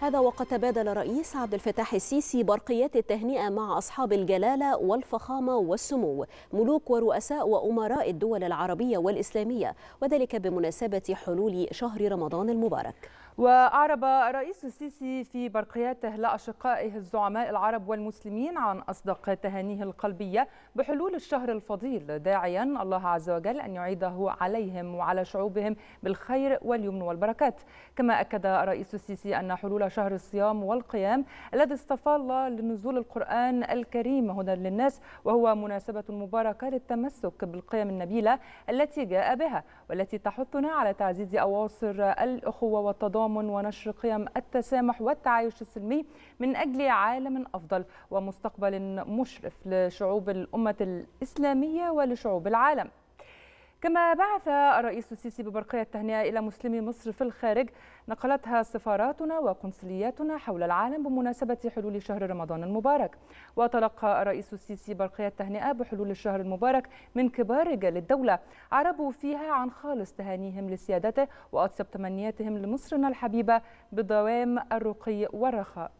هذا وقد تبادل رئيس عبد الفتاح السيسي برقيات التهنئة مع أصحاب الجلالة والفخامة والسمو ملوك ورؤساء وأمراء الدول العربية والإسلامية وذلك بمناسبة حلول شهر رمضان المبارك وأعرب رئيس السيسي في برقياته لأشقائه الزعماء العرب والمسلمين عن أصدق تهانيه القلبية بحلول الشهر الفضيل داعيا الله عز وجل أن يعيده عليهم وعلى شعوبهم بالخير واليمن والبركات كما أكد رئيس السيسي أن حلول شهر الصيام والقيام الذي اصطفى الله لنزول القرآن الكريم هدى للناس وهو مناسبة مباركة للتمسك بالقيم النبيلة التي جاء بها والتي تحثنا على تعزيز أواصر الأخوة والتضامن ونشر قيم التسامح والتعايش السلمي من أجل عالم أفضل ومستقبل مشرف لشعوب الأمة الإسلامية ولشعوب العالم كما بعث الرئيس السيسي ببرقية التهنئة إلى مسلمي مصر في الخارج نقلتها سفاراتنا وقنصلياتنا حول العالم بمناسبة حلول شهر رمضان المبارك وتلقى الرئيس السيسي برقية التهنئة بحلول الشهر المبارك من كبار رجال الدولة عربوا فيها عن خالص تهانيهم لسيادته وأطيب تمنياتهم لمصرنا الحبيبة بدوام الرقي والرخاء